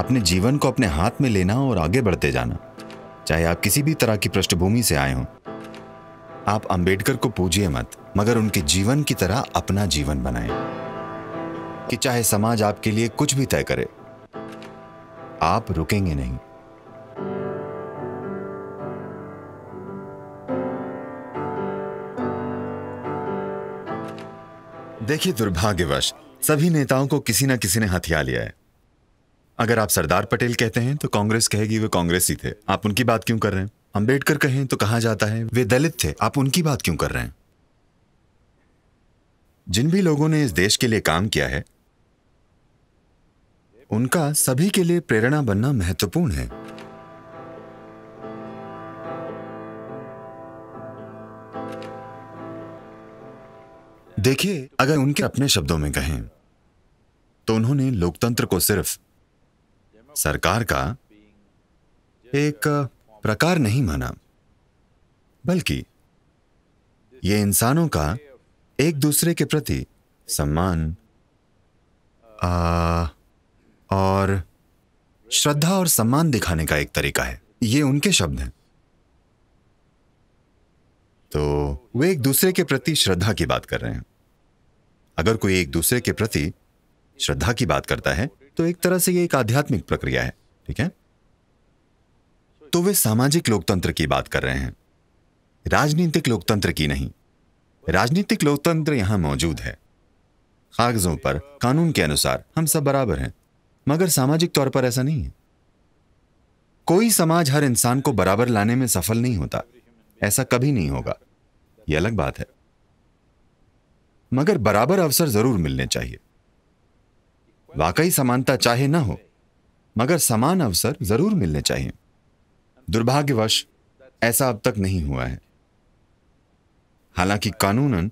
अपने जीवन को अपने हाथ में लेना और आगे बढ़ते जाना चाहे आप किसी भी तरह की पृष्ठभूमि से आए हों आप अंबेडकर को पूजिए मत मगर उनके जीवन की तरह अपना जीवन बनाएं कि चाहे समाज आपके लिए कुछ भी तय करे आप रुकेंगे नहीं देखिए दुर्भाग्यवश सभी नेताओं को किसी ना किसी ने हथिया लिया है अगर आप सरदार पटेल कहते हैं तो कांग्रेस कहेगी वे कांग्रेस ही थे आप उनकी बात क्यों कर रहे हैं अंबेडकर कहें तो कहा जाता है वे दलित थे आप उनकी बात क्यों कर रहे हैं जिन भी लोगों ने इस देश के लिए काम किया है उनका सभी के लिए प्रेरणा बनना महत्वपूर्ण है देखिए अगर उनके अपने शब्दों में कहें तो उन्होंने लोकतंत्र को सिर्फ सरकार का एक प्रकार नहीं माना बल्कि ये इंसानों का एक दूसरे के प्रति सम्मान आ, और श्रद्धा और सम्मान दिखाने का एक तरीका है ये उनके शब्द हैं तो वे एक दूसरे के प्रति श्रद्धा की बात कर रहे हैं अगर कोई एक दूसरे के प्रति श्रद्धा की बात करता है तो एक तरह से ये एक आध्यात्मिक प्रक्रिया है ठीक है तो वे सामाजिक लोकतंत्र की बात कर रहे हैं राजनीतिक लोकतंत्र की नहीं राजनीतिक लोकतंत्र यहां मौजूद है कागजों पर कानून के अनुसार हम सब बराबर हैं मगर सामाजिक तौर पर ऐसा नहीं है कोई समाज हर इंसान को बराबर लाने में सफल नहीं होता ऐसा कभी नहीं होगा यह अलग बात है मगर बराबर अवसर जरूर मिलने चाहिए वाकई समानता चाहे ना हो मगर समान अवसर जरूर मिलने चाहिए दुर्भाग्यवश ऐसा अब तक नहीं हुआ है हालांकि कानूनन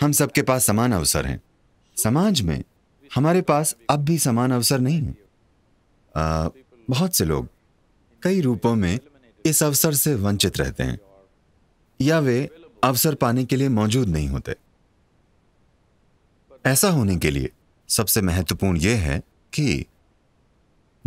हम सबके पास समान अवसर हैं समाज में हमारे पास अब भी समान अवसर नहीं है आ, बहुत से लोग कई रूपों में इस अवसर से वंचित रहते हैं या वे अवसर पाने के लिए मौजूद नहीं होते ऐसा होने के लिए सबसे महत्वपूर्ण यह है कि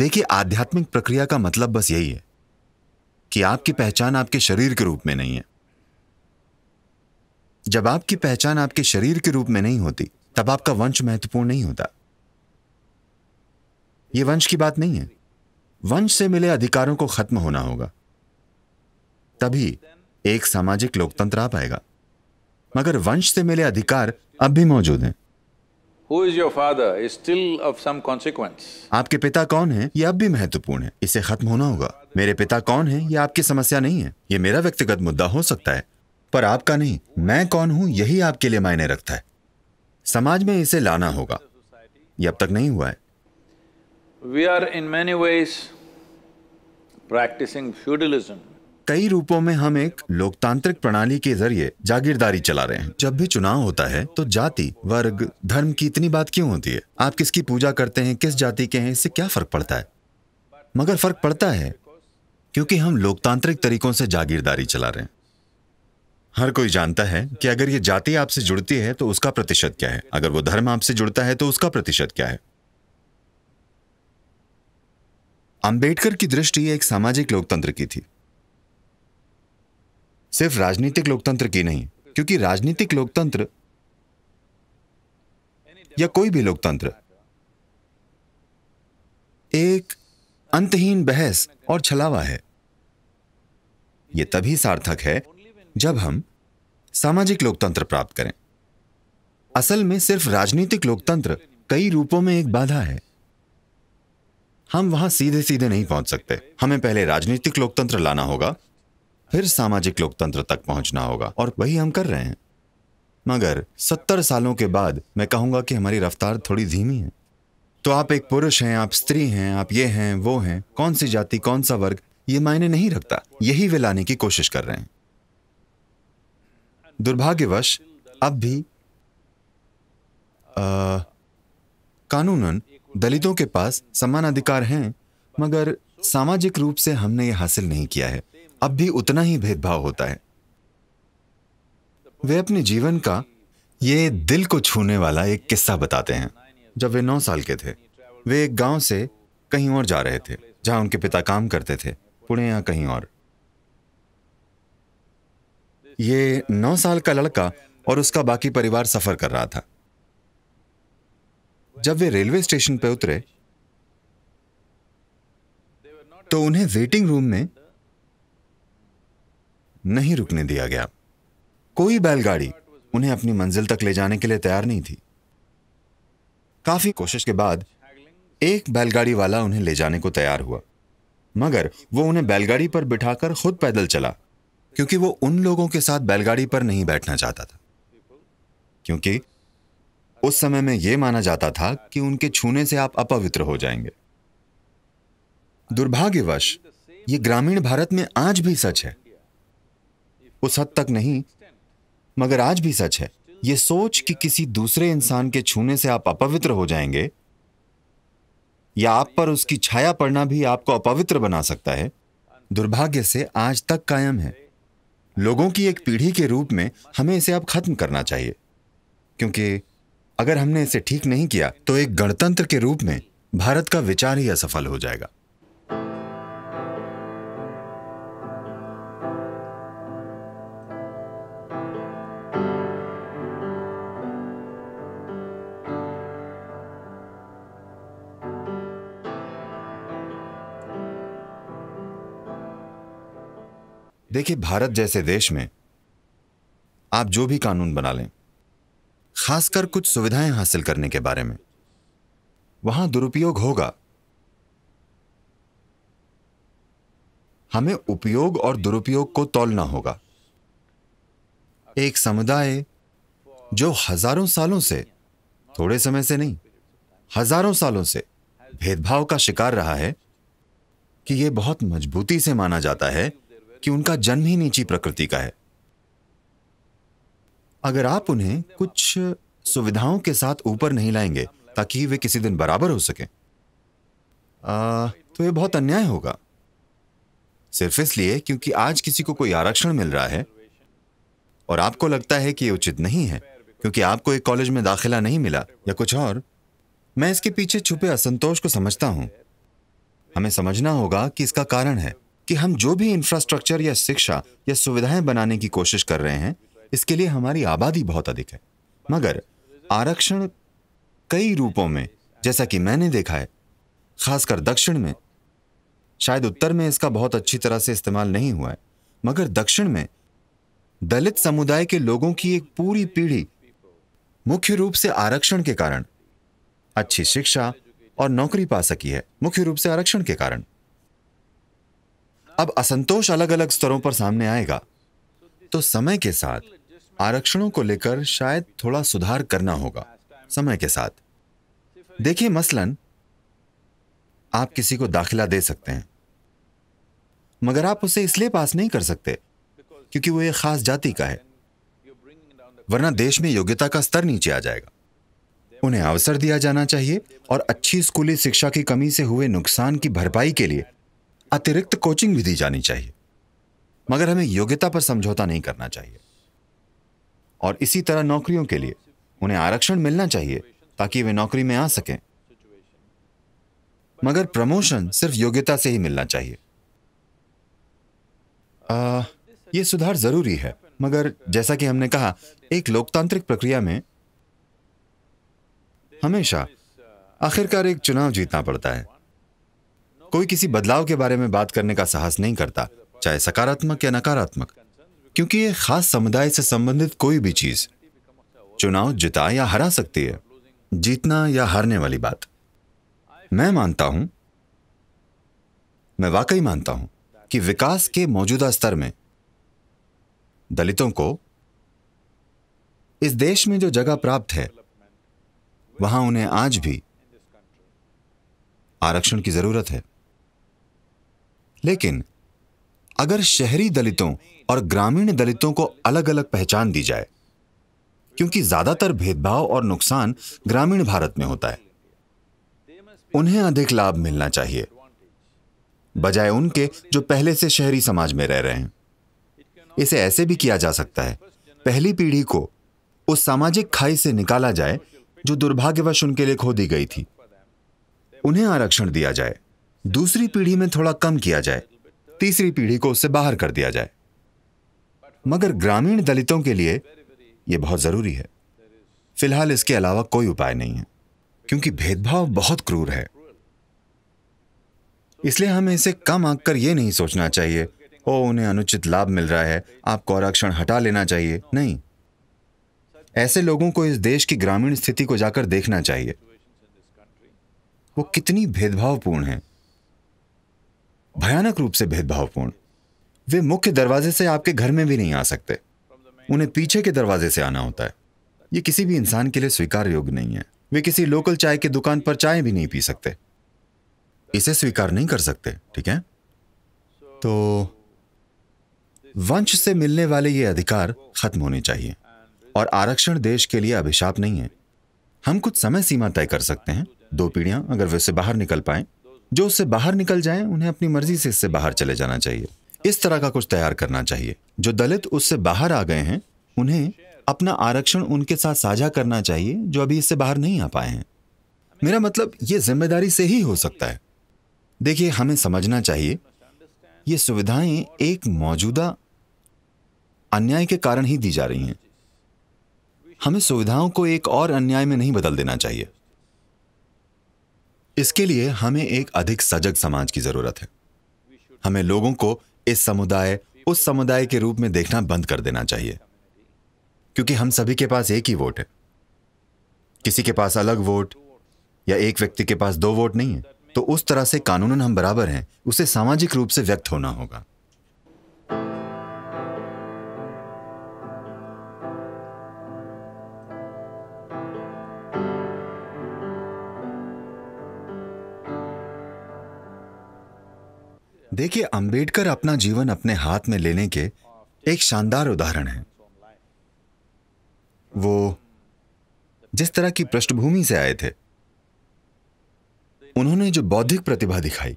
देखिए आध्यात्मिक प्रक्रिया का मतलब बस यही है कि आपकी पहचान आपके शरीर के रूप में नहीं है जब आपकी पहचान आपके शरीर के रूप में नहीं होती तब आपका वंश महत्वपूर्ण नहीं होता यह वंश की बात नहीं है वंश से मिले अधिकारों को खत्म होना होगा तभी एक सामाजिक लोकतंत्र आ पाएगा मगर वंश से मिले अधिकार अब भी मौजूद हैं Who is your father is still of some consequence. आपके पिता कौन हैं? ये अब भी महत्वपूर्ण है इसे खत्म होना होगा मेरे पिता कौन हैं? ये आपकी समस्या नहीं है ये मेरा व्यक्तिगत मुद्दा हो सकता है पर आपका नहीं मैं कौन हूँ यही आपके लिए मायने रखता है समाज में इसे लाना होगा ये अब तक नहीं हुआ है we are in many ways practising feudalism कई रूपों में हम एक लोकतांत्रिक प्रणाली के जरिए जागीरदारी चला रहे हैं जब भी चुनाव होता है तो जाति वर्ग धर्म की इतनी बात क्यों होती है आप किसकी पूजा करते हैं किस जाति के हैं इससे क्या फर्क पड़ता है मगर फर्क पड़ता है क्योंकि हम लोकतांत्रिक तरीकों से जागीरदारी चला रहे हैं हर कोई जानता है कि अगर ये जाति आपसे जुड़ती है तो उसका प्रतिशत क्या है अगर वो धर्म आपसे जुड़ता है तो उसका प्रतिशत क्या है अंबेडकर की दृष्टि एक सामाजिक लोकतंत्र की थी सिर्फ राजनीतिक लोकतंत्र की नहीं क्योंकि राजनीतिक लोकतंत्र या कोई भी लोकतंत्र एक अंतहीन बहस और छलावा है यह तभी सार्थक है जब हम सामाजिक लोकतंत्र प्राप्त करें असल में सिर्फ राजनीतिक लोकतंत्र कई रूपों में एक बाधा है हम वहां सीधे सीधे नहीं पहुंच सकते हमें पहले राजनीतिक लोकतंत्र लाना होगा फिर सामाजिक लोकतंत्र तक पहुंचना होगा और वही हम कर रहे हैं मगर सत्तर सालों के बाद मैं कहूंगा कि हमारी रफ्तार थोड़ी धीमी है तो आप एक पुरुष हैं आप स्त्री हैं आप ये हैं वो हैं कौन सी जाति कौन सा वर्ग ये मायने नहीं रखता यही वे लाने की कोशिश कर रहे हैं दुर्भाग्यवश अब भी आ, कानूनन दलितों के पास समान अधिकार हैं मगर सामाजिक रूप से हमने ये हासिल नहीं किया है अब भी उतना ही भेदभाव होता है वे अपने जीवन का ये दिल को छूने वाला एक किस्सा बताते हैं जब वे नौ साल के थे वे एक गांव से कहीं और जा रहे थे जहां उनके पिता काम करते थे पुणे या कहीं और ये नौ साल का लड़का और उसका बाकी परिवार सफर कर रहा था जब वे रेलवे स्टेशन पर उतरे तो उन्हें वेटिंग रूम में नहीं रुकने दिया गया कोई बैलगाड़ी उन्हें अपनी मंजिल तक ले जाने के लिए तैयार नहीं थी काफी कोशिश के बाद एक बैलगाड़ी वाला उन्हें ले जाने को तैयार हुआ मगर वो उन्हें बैलगाड़ी पर बिठाकर खुद पैदल चला क्योंकि वो उन लोगों के साथ बैलगाड़ी पर नहीं बैठना चाहता था क्योंकि उस समय में यह माना जाता था कि उनके छूने से आप अपवित्र हो जाएंगे दुर्भाग्यवश ये ग्रामीण भारत में आज भी सच है उस हद तक नहीं मगर आज भी सच है ये सोच कि किसी दूसरे इंसान के छूने से आप अपवित्र हो जाएंगे या आप पर उसकी छाया पड़ना भी आपको अपवित्र बना सकता है दुर्भाग्य से आज तक कायम है लोगों की एक पीढ़ी के रूप में हमें इसे अब खत्म करना चाहिए क्योंकि अगर हमने इसे ठीक नहीं किया तो एक गणतंत्र के रूप में भारत का विचार ही असफल हो जाएगा देखिए भारत जैसे देश में आप जो भी कानून बना लें खासकर कुछ सुविधाएं हासिल करने के बारे में वहां दुरुपयोग होगा हमें उपयोग और दुरुपयोग को तोलना होगा एक समुदाय जो हजारों सालों से थोड़े समय से नहीं हजारों सालों से भेदभाव का शिकार रहा है कि यह बहुत मजबूती से माना जाता है कि उनका जन्म ही नीची प्रकृति का है अगर आप उन्हें कुछ सुविधाओं के साथ ऊपर नहीं लाएंगे ताकि वे किसी दिन बराबर हो सके तो यह बहुत अन्याय होगा सिर्फ इसलिए क्योंकि आज किसी को कोई आरक्षण मिल रहा है और आपको लगता है कि यह उचित नहीं है क्योंकि आपको एक कॉलेज में दाखिला नहीं मिला या कुछ और मैं इसके पीछे छुपे असंतोष को समझता हूं हमें समझना होगा कि इसका कारण है कि हम जो भी इंफ्रास्ट्रक्चर या शिक्षा या सुविधाएं बनाने की कोशिश कर रहे हैं इसके लिए हमारी आबादी बहुत अधिक है मगर आरक्षण कई रूपों में जैसा कि मैंने देखा है खासकर दक्षिण में शायद उत्तर में इसका बहुत अच्छी तरह से इस्तेमाल नहीं हुआ है मगर दक्षिण में दलित समुदाय के लोगों की एक पूरी पीढ़ी मुख्य रूप से आरक्षण के कारण अच्छी शिक्षा और नौकरी पा सकी है मुख्य रूप से आरक्षण के कारण अब असंतोष अलग अलग स्तरों पर सामने आएगा तो समय के साथ आरक्षणों को लेकर शायद थोड़ा सुधार करना होगा समय के साथ देखिए मसलन आप किसी को दाखिला दे सकते हैं मगर आप उसे इसलिए पास नहीं कर सकते क्योंकि वो एक खास जाति का है वरना देश में योग्यता का स्तर नीचे आ जाएगा उन्हें अवसर दिया जाना चाहिए और अच्छी स्कूली शिक्षा की कमी से हुए नुकसान की भरपाई के लिए अतिरिक्त कोचिंग भी दी जानी चाहिए मगर हमें योग्यता पर समझौता नहीं करना चाहिए और इसी तरह नौकरियों के लिए उन्हें आरक्षण मिलना चाहिए ताकि वे नौकरी में आ सकें मगर प्रमोशन सिर्फ योग्यता से ही मिलना चाहिए आ, ये सुधार जरूरी है मगर जैसा कि हमने कहा एक लोकतांत्रिक प्रक्रिया में हमेशा आखिरकार एक चुनाव जीतना पड़ता है कोई किसी बदलाव के बारे में बात करने का साहस नहीं करता चाहे सकारात्मक या नकारात्मक क्योंकि ये खास समुदाय से संबंधित कोई भी चीज चुनाव जिता या हरा सकती है जीतना या हारने वाली बात मैं मानता हूं मैं वाकई मानता हूं कि विकास के मौजूदा स्तर में दलितों को इस देश में जो जगह प्राप्त है वहां उन्हें आज भी आरक्षण की जरूरत है लेकिन अगर शहरी दलितों और ग्रामीण दलितों को अलग अलग पहचान दी जाए क्योंकि ज्यादातर भेदभाव और नुकसान ग्रामीण भारत में होता है उन्हें अधिक लाभ मिलना चाहिए बजाय उनके जो पहले से शहरी समाज में रह रहे हैं इसे ऐसे भी किया जा सकता है पहली पीढ़ी को उस सामाजिक खाई से निकाला जाए जो दुर्भाग्यवश उनके लिए खो दी गई थी उन्हें आरक्षण दिया जाए दूसरी पीढ़ी में थोड़ा कम किया जाए तीसरी पीढ़ी को उससे बाहर कर दिया जाए मगर ग्रामीण दलितों के लिए यह बहुत ज़रूरी है फिलहाल इसके अलावा कोई उपाय नहीं है क्योंकि भेदभाव बहुत क्रूर है इसलिए हमें इसे कम आंक कर यह नहीं सोचना चाहिए ओ उन्हें अनुचित लाभ मिल रहा है आपको आरक्षण हटा लेना चाहिए नहीं ऐसे लोगों को इस देश की ग्रामीण स्थिति को जाकर देखना चाहिए वो कितनी भेदभावपूर्ण है भयानक रूप से भेदभावपूर्ण वे मुख्य दरवाजे से आपके घर में भी नहीं आ सकते उन्हें पीछे के दरवाजे से आना होता है ये किसी भी इंसान के लिए स्वीकार योग्य नहीं है वे किसी लोकल चाय की दुकान पर चाय भी नहीं पी सकते इसे स्वीकार नहीं कर सकते ठीक है तो वंश से मिलने वाले ये अधिकार खत्म होने चाहिए और आरक्षण देश के लिए अभिशाप नहीं है हम कुछ समय सीमा तय कर सकते हैं दो पीढ़ियां अगर वे से बाहर निकल पाएं जो उससे बाहर निकल जाएं उन्हें अपनी मर्जी से इससे बाहर चले जाना चाहिए इस तरह का कुछ तैयार करना चाहिए जो दलित उससे बाहर आ गए हैं उन्हें अपना आरक्षण उनके साथ साझा करना चाहिए जो अभी इससे बाहर नहीं आ पाए हैं मेरा मतलब ये जिम्मेदारी से ही हो सकता है देखिए हमें समझना चाहिए ये सुविधाएं एक मौजूदा अन्याय के कारण ही दी जा रही हैं हमें सुविधाओं को एक और अन्याय में नहीं बदल देना चाहिए इसके लिए हमें एक अधिक सजग समाज की जरूरत है हमें लोगों को इस समुदाय उस समुदाय के रूप में देखना बंद कर देना चाहिए क्योंकि हम सभी के पास एक ही वोट है किसी के पास अलग वोट या एक व्यक्ति के पास दो वोट नहीं है तो उस तरह से कानूनन हम बराबर हैं उसे सामाजिक रूप से व्यक्त होना होगा देखिए अंबेडकर अपना जीवन अपने हाथ में लेने के एक शानदार उदाहरण है वो जिस तरह की पृष्ठभूमि से आए थे उन्होंने जो बौद्धिक प्रतिभा दिखाई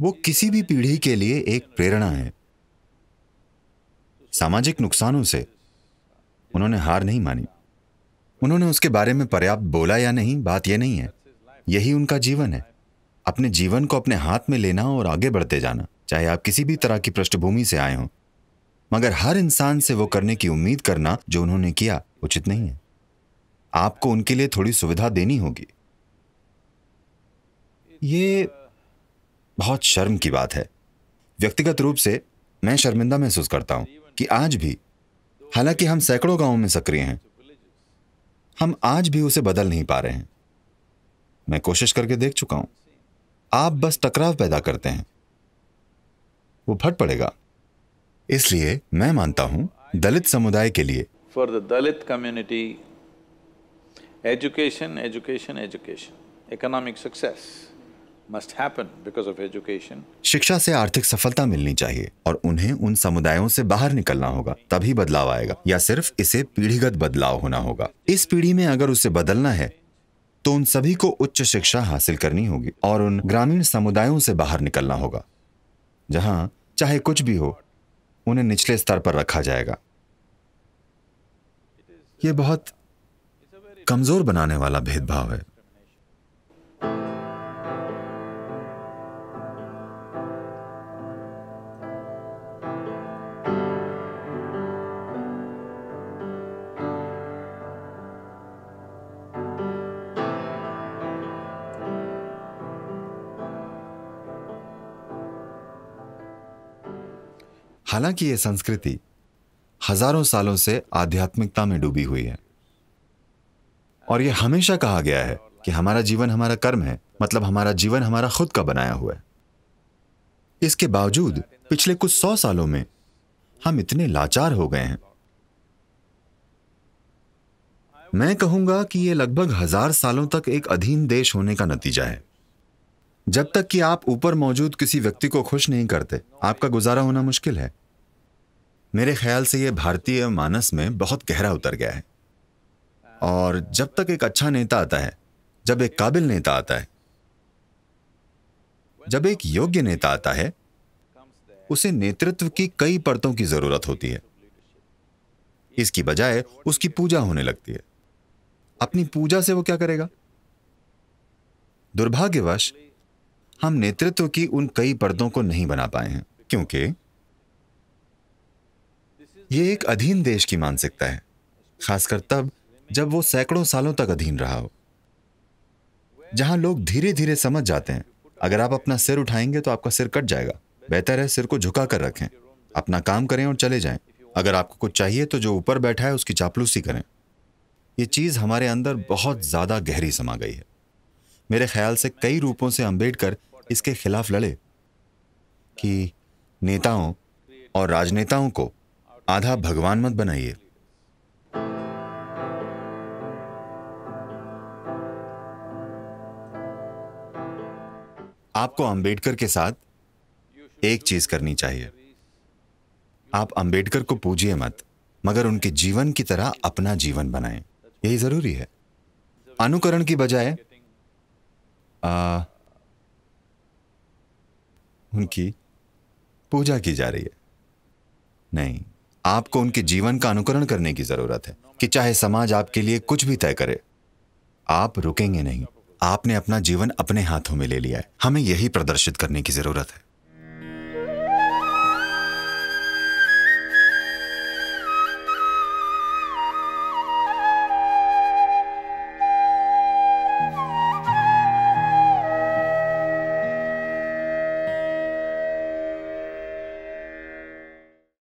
वो किसी भी पीढ़ी के लिए एक प्रेरणा है सामाजिक नुकसानों से उन्होंने हार नहीं मानी उन्होंने उसके बारे में पर्याप्त बोला या नहीं बात यह नहीं है यही उनका जीवन है अपने जीवन को अपने हाथ में लेना और आगे बढ़ते जाना चाहे आप किसी भी तरह की पृष्ठभूमि से आए हों मगर हर इंसान से वो करने की उम्मीद करना जो उन्होंने किया उचित नहीं है आपको उनके लिए थोड़ी सुविधा देनी होगी ये बहुत शर्म की बात है व्यक्तिगत रूप से मैं शर्मिंदा महसूस करता हूं कि आज भी हालांकि हम सैकड़ों गांवों में सक्रिय हैं हम आज भी उसे बदल नहीं पा रहे हैं मैं कोशिश करके देख चुका हूं आप बस टकराव पैदा करते हैं वो फट पड़ेगा इसलिए मैं मानता हूं दलित समुदाय के लिए for the Dalit community education education education economic success must happen because of education शिक्षा से आर्थिक सफलता मिलनी चाहिए और उन्हें उन समुदायों से बाहर निकलना होगा तभी बदलाव आएगा या सिर्फ इसे पीढ़ीगत बदलाव होना होगा इस पीढ़ी में अगर उसे बदलना है तो उन सभी को उच्च शिक्षा हासिल करनी होगी और उन ग्रामीण समुदायों से बाहर निकलना होगा जहां चाहे कुछ भी हो उन्हें निचले स्तर पर रखा जाएगा यह बहुत कमजोर बनाने वाला भेदभाव है हालांकि यह संस्कृति हजारों सालों से आध्यात्मिकता में डूबी हुई है और यह हमेशा कहा गया है कि हमारा जीवन हमारा कर्म है मतलब हमारा जीवन हमारा खुद का बनाया हुआ है इसके बावजूद पिछले कुछ सौ सालों में हम इतने लाचार हो गए हैं मैं कहूंगा कि यह लगभग हजार सालों तक एक अधीन देश होने का नतीजा है जब तक कि आप ऊपर मौजूद किसी व्यक्ति को खुश नहीं करते आपका गुजारा होना मुश्किल है मेरे ख्याल से ये भारतीय मानस में बहुत गहरा उतर गया है और जब तक एक अच्छा नेता आता है जब एक काबिल नेता आता है जब एक योग्य नेता आता है उसे नेतृत्व की कई परतों की जरूरत होती है इसकी बजाय उसकी पूजा होने लगती है अपनी पूजा से वो क्या करेगा दुर्भाग्यवश हम नेतृत्व की उन कई परतों को नहीं बना पाए हैं क्योंकि ये एक अधीन देश की मानसिकता है खासकर तब जब वो सैकड़ों सालों तक अधीन रहा हो जहां लोग धीरे धीरे समझ जाते हैं अगर आप अपना सिर उठाएंगे तो आपका सिर कट जाएगा बेहतर है सिर को झुका कर रखें अपना काम करें और चले जाएं। अगर आपको कुछ चाहिए तो जो ऊपर बैठा है उसकी चापलूसी करें ये चीज़ हमारे अंदर बहुत ज़्यादा गहरी समा गई है मेरे ख्याल से कई रूपों से अम्बेडकर इसके खिलाफ लड़े कि नेताओं और राजनेताओं को आधा भगवान मत बनाइए आपको अंबेडकर के साथ एक चीज करनी चाहिए आप अंबेडकर को पूजिए मत मगर उनके जीवन की तरह अपना जीवन बनाएं यही जरूरी है अनुकरण की बजाय उनकी पूजा की जा रही है नहीं आपको उनके जीवन का अनुकरण करने की जरूरत है कि चाहे समाज आपके लिए कुछ भी तय करे आप रुकेंगे नहीं आपने अपना जीवन अपने हाथों में ले लिया है हमें यही प्रदर्शित करने की जरूरत है